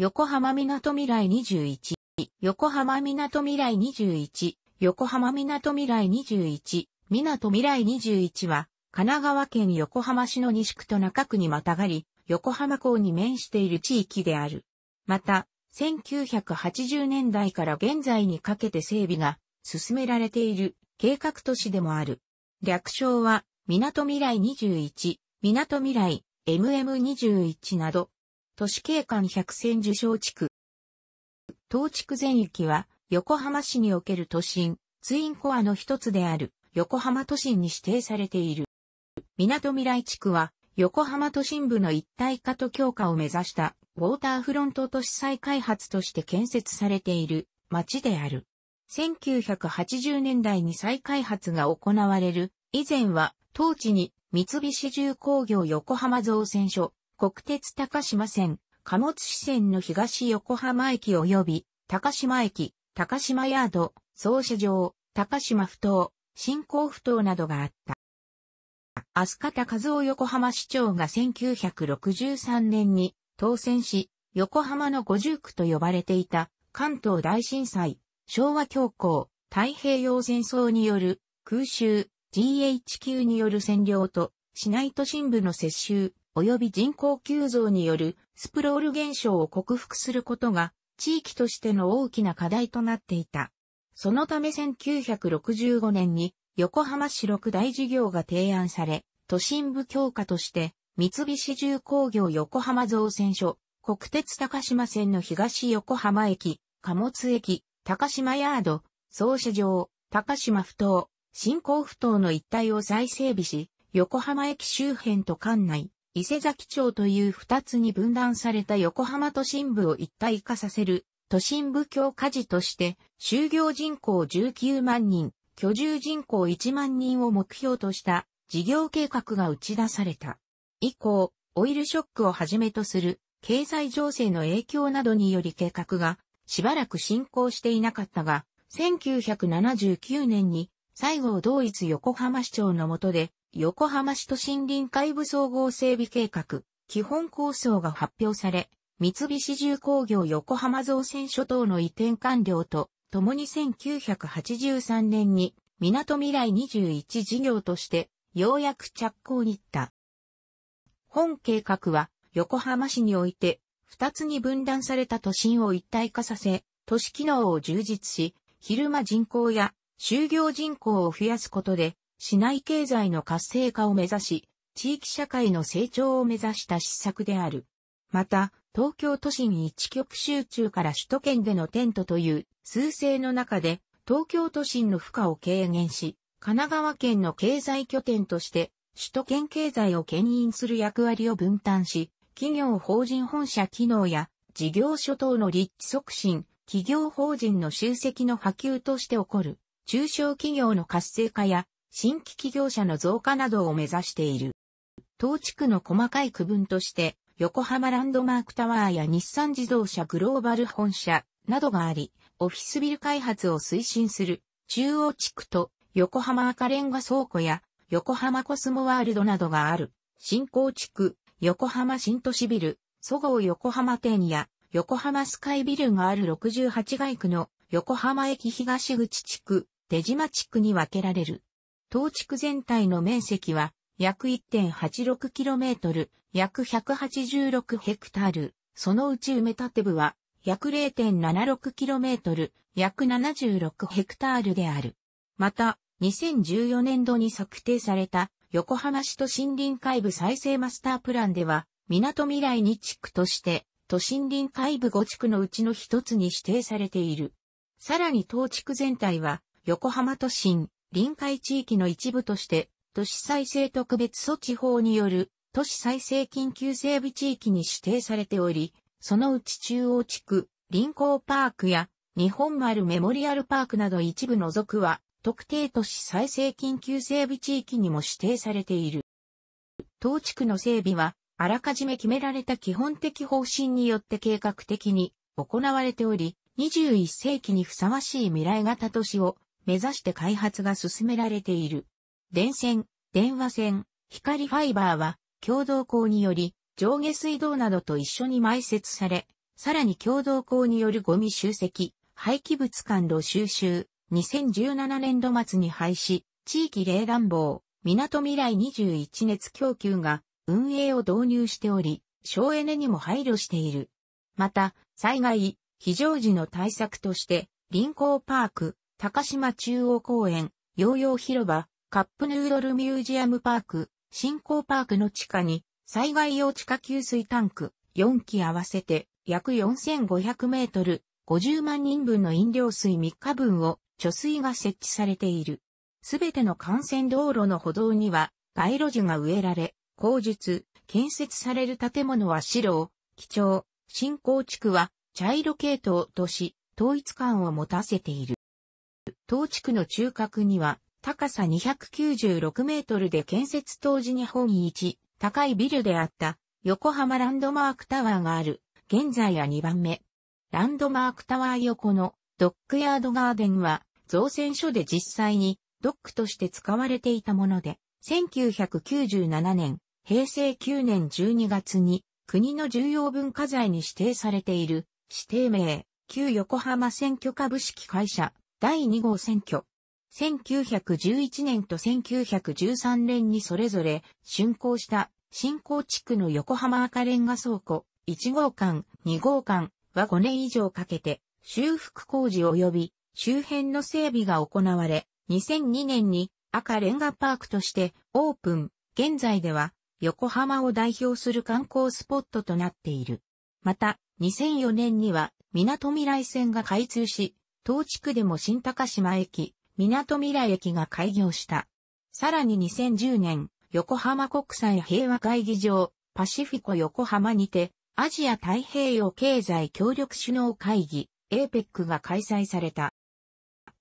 横浜みなとみらい21、横浜みなとみらい21、横浜みなとみらい21、みなとみらい21は、神奈川県横浜市の西区と中区にまたがり、横浜港に面している地域である。また、1980年代から現在にかけて整備が進められている計画都市でもある。略称は、港未来21、港未来、MM21 など、都市景観百選受賞地区。当地区全域は、横浜市における都心、ツインコアの一つである、横浜都心に指定されている。港未来地区は、横浜都心部の一体化と強化を目指した、ウォーターフロント都市再開発として建設されている町である。1980年代に再開発が行われる、以前は当地に三菱重工業横浜造船所、国鉄高島線、貨物支線の東横浜駅及び、高島駅、高島ヤード、総社場、高島埠頭、新興埠頭などがあった。明日、方和夫横浜市長が1963年に当選し、横浜の五十区と呼ばれていた関東大震災、昭和恐慌、太平洋戦争による空襲、GHQ による占領と市内都心部の接収、及び人口急増によるスプロール現象を克服することが地域としての大きな課題となっていた。そのため1965年に横浜市六大事業が提案され、都心部強化として三菱重工業横浜造船所、国鉄高島線の東横浜駅、貨物駅、高島ヤード、総社場、高島不頭、新興不頭の一帯を再整備し、横浜駅周辺と館内、伊勢崎町という二つに分断された横浜都心部を一体化させる都心部強化事として、就業人口19万人、居住人口1万人を目標とした事業計画が打ち出された。以降、オイルショックをはじめとする経済情勢の影響などにより計画がしばらく進行していなかったが、1979年に西郷同一横浜市長の下で横浜市都心臨海部総合整備計画、基本構想が発表され、三菱重工業横浜造船所等の移転完了と、共に1983年に、港未来21事業として、ようやく着工に行った。本計画は、横浜市において、二つに分断された都心を一体化させ、都市機能を充実し、昼間人口や就業人口を増やすことで、市内経済の活性化を目指し、地域社会の成長を目指した施策である。また、東京都心一極集中から首都圏でのテントという数勢の中で、東京都心の負荷を軽減し、神奈川県の経済拠点として、首都圏経済を牽引する役割を分担し、企業法人本社機能や事業所等の立地促進、企業法人の集積の波及として起こる中小企業の活性化や新規企業者の増加などを目指している。当地区の細かい区分として、横浜ランドマークタワーや日産自動車グローバル本社などがあり、オフィスビル開発を推進する中央地区と横浜赤レンガ倉庫や横浜コスモワールドなどがある新興地区、横浜新都市ビル、そごう横浜店や横浜スカイビルがある68街区の横浜駅東口地区、出島地区に分けられる。東地区全体の面積は約 1.86km、約186ヘクタール、そのうち埋め立て部は約 0.76km、約76ヘクタールである。また、2014年度に策定された横浜市都森林海部再生マスタープランでは、港未来2地区として、都森林海部5地区のうちの一つに指定されている。さらに当地区全体は、横浜都心、臨海地域の一部として、都市再生特別措置法による都市再生緊急整備地域に指定されており、そのうち中央地区、臨港パークや日本丸メモリアルパークなど一部除くは、特定都市再生緊急整備地域にも指定されている。当地区の整備は、あらかじめ決められた基本的方針によって計画的に行われており、21世紀にふさわしい未来型都市を目指して開発が進められている。電線、電話線、光ファイバーは共同工により上下水道などと一緒に埋設され、さらに共同工によるゴミ集積、廃棄物管路収集、2017年度末に廃止、地域冷暖房、港未来21熱供給が運営を導入しており、省エネにも配慮している。また、災害、非常時の対策として、臨港パーク、高島中央公園、洋ー広場、カップヌードルミュージアムパーク、振興パークの地下に、災害用地下給水タンク、4基合わせて、約4500メートル、50万人分の飲料水3日分を貯水が設置されている。すべての幹線道路の歩道には街路樹が植えられ、後述、建設される建物は白を、基調、新興地区は茶色系統とし、統一感を持たせている。当地区の中核には、高さ296メートルで建設当時日本一高いビルであった横浜ランドマークタワーがある。現在は2番目。ランドマークタワー横のドックヤードガーデンは造船所で実際にドックとして使われていたもので、1997年、平成9年12月に国の重要文化財に指定されている指定名、旧横浜選挙株式会社第2号選挙。1911年と1913年にそれぞれ竣工した新興地区の横浜赤レンガ倉庫1号館、2号館は5年以上かけて修復工事及び周辺の整備が行われ、2002年に赤レンガパークとしてオープン。現在では横浜を代表する観光スポットとなっている。また、2004年には港未来線が開通し、当地区でも新高島駅、港未来駅が開業した。さらに2010年、横浜国際平和会議場、パシフィコ横浜にて、アジア太平洋経済協力首脳会議、APEC が開催された。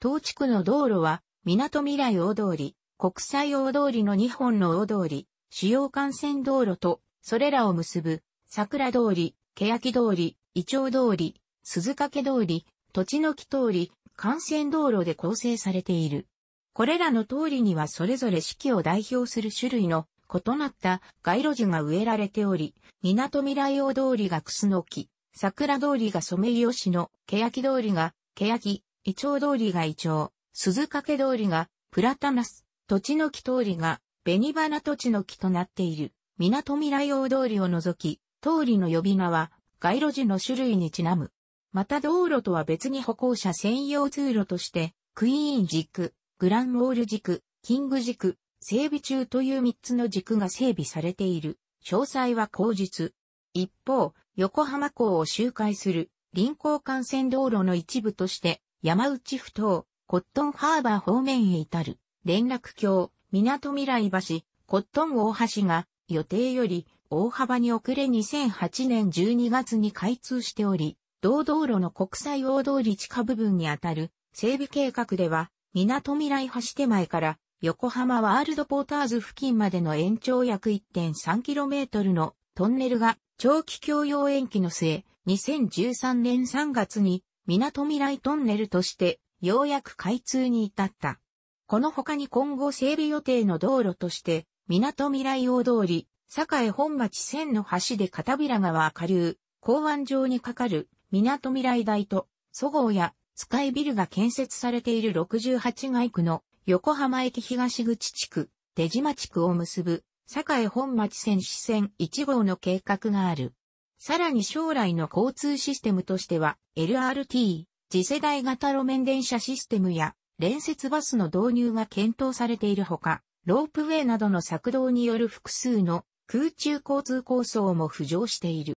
当地区の道路は、港未来大通り、国際大通りの日本の大通り、主要幹線道路と、それらを結ぶ、桜通り、欅通り、イチョウ通り、鈴掛通り、土地の木通り、幹線道路で構成されている。これらの通りにはそれぞれ四季を代表する種類の異なった街路樹が植えられており、港未来大通りがクスノキ、桜通りがソメイヨシノ、欅通りが欅、イチョウ通りがイチョウ、鈴掛通りがプラタナス、土地の木通りが紅花土地の木となっている。港未来大通りを除き、通りの呼び名は街路樹の種類にちなむ。また道路とは別に歩行者専用通路として、クイーン軸、グランウォール軸、キング軸、整備中という3つの軸が整備されている。詳細は後日。一方、横浜港を周回する臨港幹線道路の一部として、山内ふ頭、コットンハーバー方面へ至る、連絡橋、港未来橋、コットン大橋が予定より大幅に遅れ2008年12月に開通しており、道道路の国際大通り地下部分にあたる整備計画では、港未来橋手前から横浜ワールドポーターズ付近までの延長約 1.3km のトンネルが長期供用延期の末、2013年3月に港未来トンネルとしてようやく開通に至った。この他に今後整備予定の道路として、港未来大通り、栄本町線の橋で片平川下流、港湾上に架かる港未来大と、そごうやスカイビルが建設されている68街区の横浜駅東口地区、出島地区を結ぶ、堺本町線支線1号の計画がある。さらに将来の交通システムとしては、LRT、次世代型路面電車システムや、連接バスの導入が検討されているほか、ロープウェイなどの策動による複数の空中交通構想も浮上している。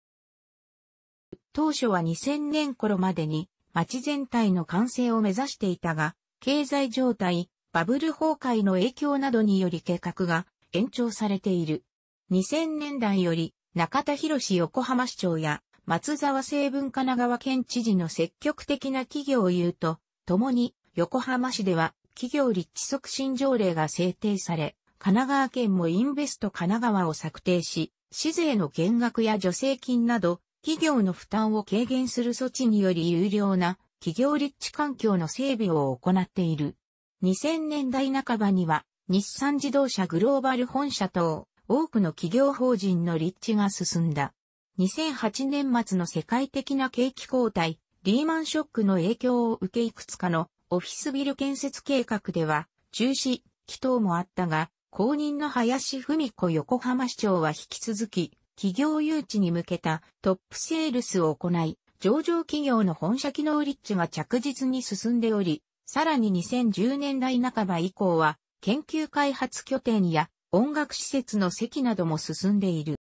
当初は2000年頃までに町全体の完成を目指していたが、経済状態、バブル崩壊の影響などにより計画が延長されている。2000年代より中田博士横浜市長や松沢西文神奈川県知事の積極的な企業を言うと、共に横浜市では企業立地促進条例が制定され、神奈川県もインベスト神奈川を策定し、市税の減額や助成金など企業の負担を軽減する措置により有料な企業立地環境の整備を行っている。2000年代半ばには日産自動車グローバル本社等多くの企業法人の立地が進んだ。2008年末の世界的な景気後退、リーマンショックの影響を受けいくつかのオフィスビル建設計画では中止、祈祷もあったが、公認の林文子横浜市長は引き続き企業誘致に向けたトップセールスを行い、上場企業の本社機能立地が着実に進んでおり、さらに2010年代半ば以降は、研究開発拠点や音楽施設の席なども進んでいる。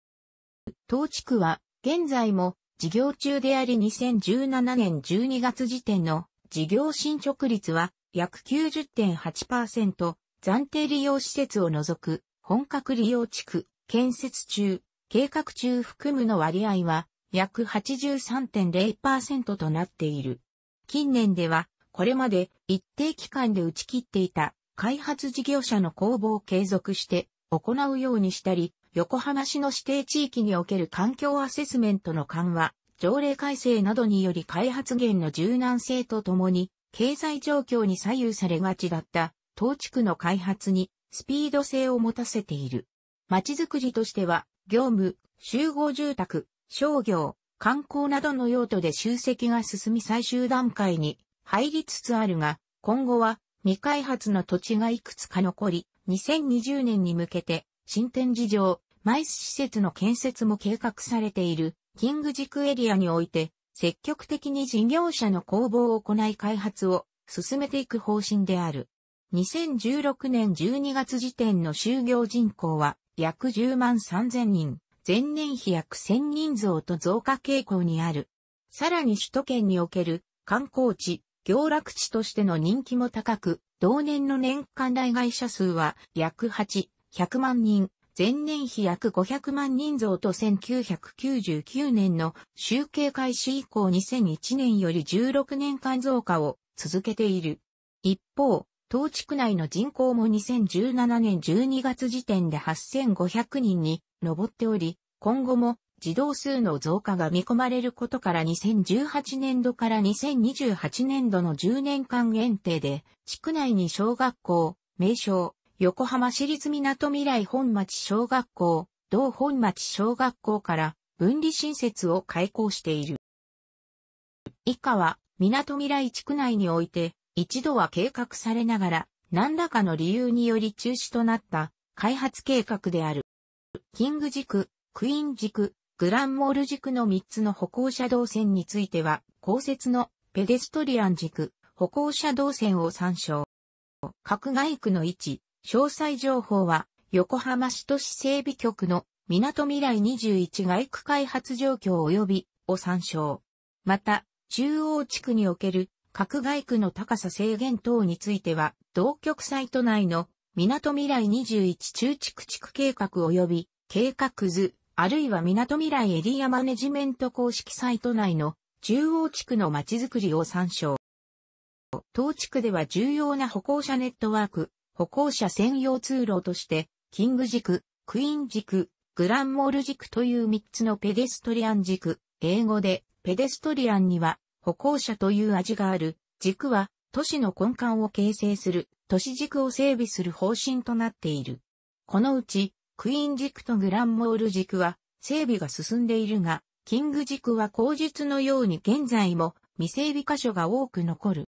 当地区は、現在も事業中であり2017年12月時点の事業進捗率は約90.8%、暫定利用施設を除く本格利用地区建設中、計画中含むの割合は約83.0%となっている。近年では、これまで一定期間で打ち切っていた開発事業者の公募を継続して行うようにしたり、横浜市の指定地域における環境アセスメントの緩和、条例改正などにより開発源の柔軟性とともに、経済状況に左右されがちだった当地区の開発にスピード性を持たせている。街づくりとしては業務、集合住宅、商業、観光などの用途で集積が進み最終段階に入りつつあるが、今後は未開発の土地がいくつか残り、2020年に向けて新展示場、マイス施設の建設も計画されている、キング軸エリアにおいて、積極的に事業者の工房を行い開発を進めていく方針である。2016年12月時点の就業人口は約10万3000人、前年比約1000人増と増加傾向にある。さらに首都圏における観光地、行楽地としての人気も高く、同年の年間来外者数は約8、100万人、前年比約500万人増と1999年の集計開始以降2001年より16年間増加を続けている。一方、当地区内の人口も2017年12月時点で8500人に上っており、今後も児童数の増加が見込まれることから2018年度から2028年度の10年間限定で、地区内に小学校、名称、横浜市立港未来本町小学校、同本町小学校から分離新設を開校している。以下は、港未来地区内において、一度は計画されながら、何らかの理由により中止となった開発計画である。キング軸、クイーン軸、グランモール軸の3つの歩行者動線については、公設のペデストリアン軸、歩行者動線を参照。各外区の位置、詳細情報は、横浜市都市整備局の港未来21街区開発状況及びを参照。また、中央地区における各外区の高さ制限等については、同局サイト内の、港未来21中地区地区計画及び、計画図、あるいは港未来エリアマネジメント公式サイト内の、中央地区のまちづくりを参照。当地区では重要な歩行者ネットワーク、歩行者専用通路として、キング軸、クイーン軸、グランモール軸という3つのペデストリアン軸、英語でペデストリアンには歩行者という味がある、軸は都市の根幹を形成する都市軸を整備する方針となっている。このうち、クイーン軸とグランモール軸は整備が進んでいるが、キング軸は口述のように現在も未整備箇所が多く残る。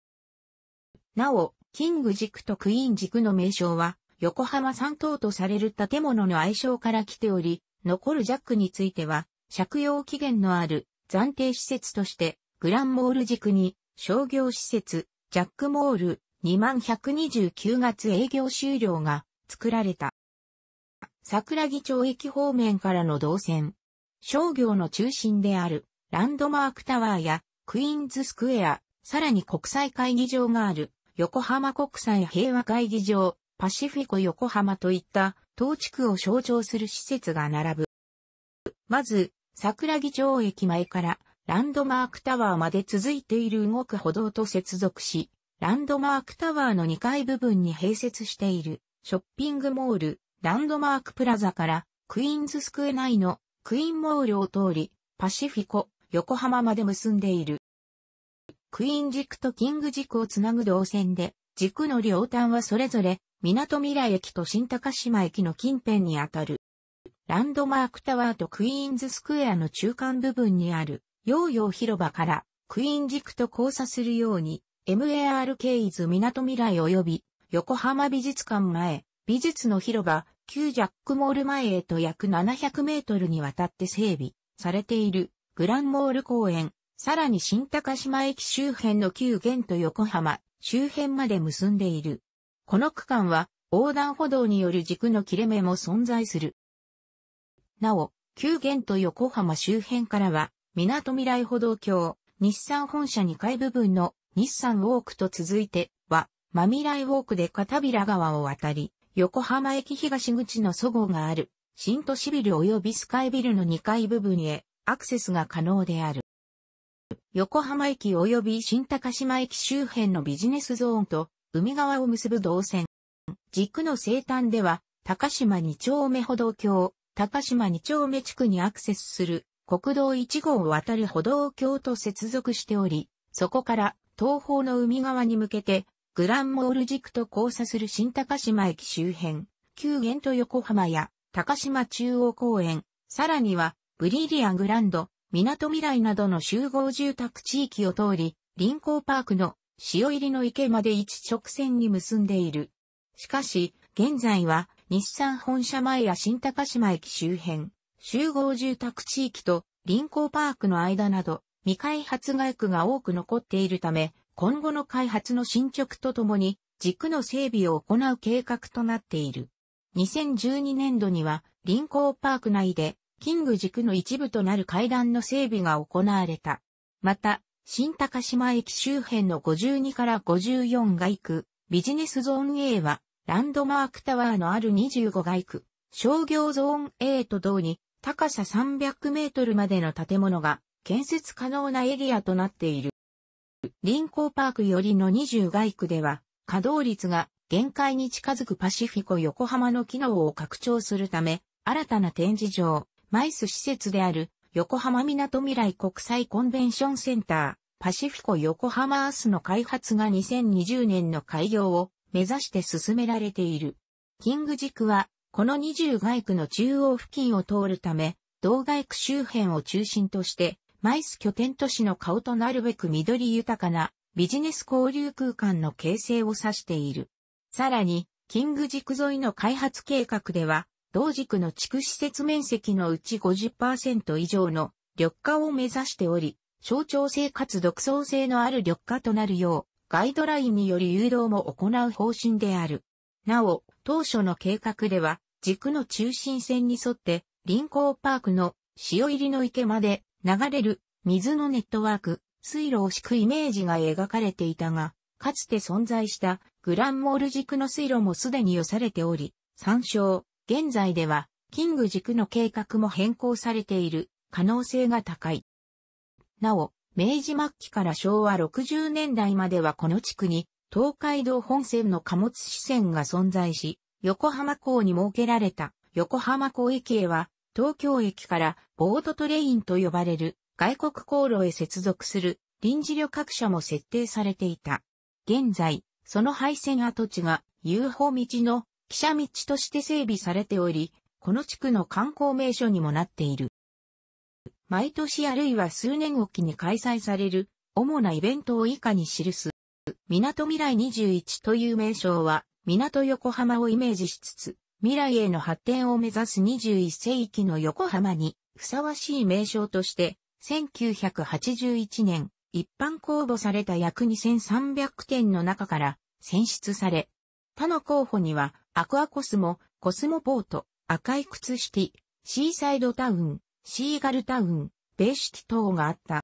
なお、キング軸とクイーン軸の名称は、横浜三島とされる建物の愛称から来ており、残るジャックについては、借用期限のある暫定施設としてグランモール軸に、商業施設、ジャックモール、2129月営業終了が作られた。桜木町駅方面からの動線。商業の中心であるランドマークタワーやクイーンズスクエア、さらに国際会議場がある横浜国際平和会議場、パシフィコ横浜といった当地区を象徴する施設が並ぶ。まず、桜木町駅前からランドマークタワーまで続いている動く歩道と接続し、ランドマークタワーの2階部分に併設しているショッピングモール、ランドマークプラザからクイーンズスクエ内のクイーンモールを通り、パシフィコ、横浜まで結んでいる。クイーン軸とキング軸をつなぐ動線で、軸の両端はそれぞれ、港未来駅と新高島駅の近辺にあたる。ランドマークタワーとクイーンズスクエアの中間部分にあるヨーヨー広場からクイーン軸と交差するように MARK イズ港未来及び横浜美術館前、美術の広場、旧ジャックモール前へと約700メートルにわたって整備されているグランモール公園、さらに新高島駅周辺の旧玄と横浜周辺まで結んでいる。この区間は横断歩道による軸の切れ目も存在する。なお、旧玄と横浜周辺からは港未来歩道橋、日産本社2階部分の日産ウォークと続いては、真未来イウォークで片平川を渡り、横浜駅東口の祖号がある、新都市ビル及びスカイビルの2階部分へアクセスが可能である。横浜駅及び新高島駅周辺のビジネスゾーンと海側を結ぶ動線。軸の西端では、高島2丁目歩道橋、高島2丁目地区にアクセスする国道1号を渡る歩道橋と接続しており、そこから東方の海側に向けて、グランモール軸と交差する新高島駅周辺、旧玄と横浜や高島中央公園、さらにはブリリアングランド、港未来などの集合住宅地域を通り、臨港パークの潮入りの池まで一直線に結んでいる。しかし、現在は日産本社前や新高島駅周辺、集合住宅地域と臨行パークの間など未開発外区が多く残っているため、今後の開発の進捗とともに軸の整備を行う計画となっている。2012年度には臨行パーク内でキング軸の一部となる階段の整備が行われた。また、新高島駅周辺の52から54街区、ビジネスゾーン A は、ランドマークタワーのある25街区、商業ゾーン A と同に、高さ300メートルまでの建物が建設可能なエリアとなっている。臨港パークよりの20外区では、稼働率が限界に近づくパシフィコ横浜の機能を拡張するため、新たな展示場、マイス施設である横浜港未来国際コンベンションセンター、パシフィコ横浜アースの開発が2020年の開業を目指して進められている。キング軸はこの二重外区の中央付近を通るため、道外区周辺を中心として、マイス拠点都市の顔となるべく緑豊かなビジネス交流空間の形成を指している。さらに、キング軸沿いの開発計画では、同軸の地区施設面積のうち50%以上の緑化を目指しており、象徴性かつ独創性のある緑化となるよう、ガイドラインにより誘導も行う方針である。なお、当初の計画では、軸の中心線に沿って、臨港パークの潮入りの池まで流れる水のネットワーク、水路を敷くイメージが描かれていたが、かつて存在したグランモール軸の水路もすでに寄されており、参照、現在では、キング軸の計画も変更されている可能性が高い。なお、明治末期から昭和60年代まではこの地区に東海道本線の貨物支線が存在し、横浜港に設けられた横浜港駅へは、東京駅からボートトレインと呼ばれる外国航路へ接続する臨時旅客車も設定されていた。現在、その廃線跡地が遊歩道の汽車道として整備されており、この地区の観光名所にもなっている。毎年あるいは数年おきに開催される主なイベントを以下に記す。港未来21という名称は港横浜をイメージしつつ、未来への発展を目指す21世紀の横浜に、ふさわしい名称として、1981年、一般公募された約2300点の中から選出され、他の候補には、アクアコスモ、コスモポート、赤い靴シティ、シーサイドタウン、シーガルタウン、ベイシティ等があった。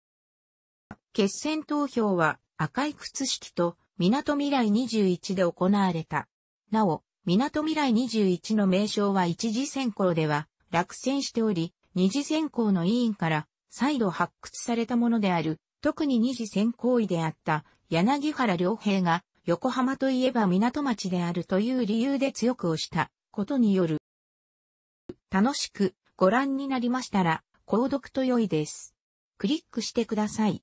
決選投票は赤い靴式と港未来21で行われた。なお、港未来21の名称は一次選考では落選しており、二次選考の委員から再度発掘されたものである、特に二次選考医であった柳原良平が横浜といえば港町であるという理由で強く押したことによる。楽しくご覧になりましたら、購読と良いです。クリックしてください。